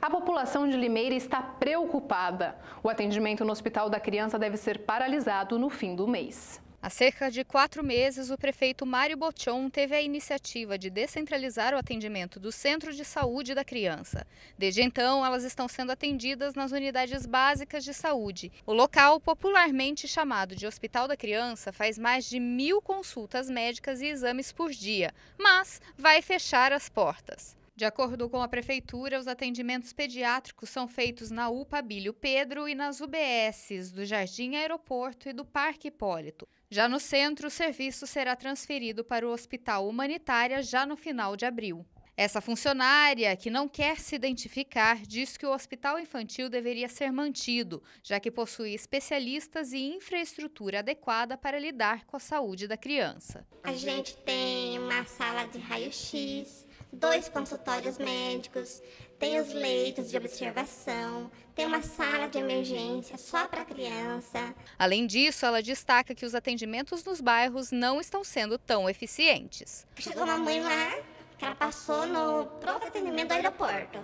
A população de Limeira está preocupada. O atendimento no Hospital da Criança deve ser paralisado no fim do mês. Há cerca de quatro meses, o prefeito Mário Botchon teve a iniciativa de descentralizar o atendimento do Centro de Saúde da Criança. Desde então, elas estão sendo atendidas nas unidades básicas de saúde. O local, popularmente chamado de Hospital da Criança, faz mais de mil consultas médicas e exames por dia, mas vai fechar as portas. De acordo com a Prefeitura, os atendimentos pediátricos são feitos na UPA Bílio Pedro e nas UBSs do Jardim Aeroporto e do Parque Hipólito. Já no centro, o serviço será transferido para o Hospital Humanitária já no final de abril. Essa funcionária, que não quer se identificar, diz que o hospital infantil deveria ser mantido, já que possui especialistas e infraestrutura adequada para lidar com a saúde da criança. A gente tem uma sala de raio-x, dois consultórios médicos, tem os leitos de observação, tem uma sala de emergência só para criança. Além disso, ela destaca que os atendimentos nos bairros não estão sendo tão eficientes. Chegou uma mãe lá, que ela passou no pronto atendimento do aeroporto,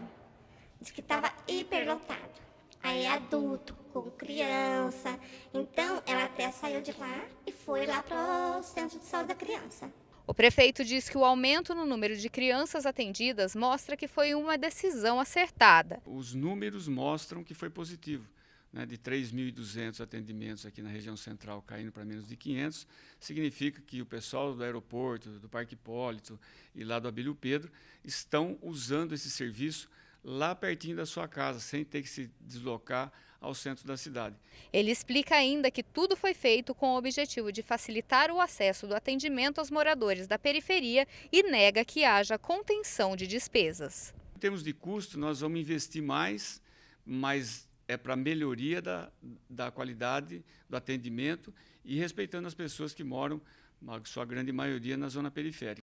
disse que estava hiperlotado. Aí adulto, com criança. Então, ela até saiu de lá e foi lá para o centro de saúde da criança. O prefeito diz que o aumento no número de crianças atendidas mostra que foi uma decisão acertada. Os números mostram que foi positivo. Né, de 3.200 atendimentos aqui na região central caindo para menos de 500, significa que o pessoal do aeroporto, do Parque Hipólito e lá do Abílio Pedro estão usando esse serviço lá pertinho da sua casa, sem ter que se deslocar ao centro da cidade. Ele explica ainda que tudo foi feito com o objetivo de facilitar o acesso do atendimento aos moradores da periferia e nega que haja contenção de despesas. Em termos de custo, nós vamos investir mais, mas é para melhoria da, da qualidade do atendimento e respeitando as pessoas que moram, na sua grande maioria, na zona periférica.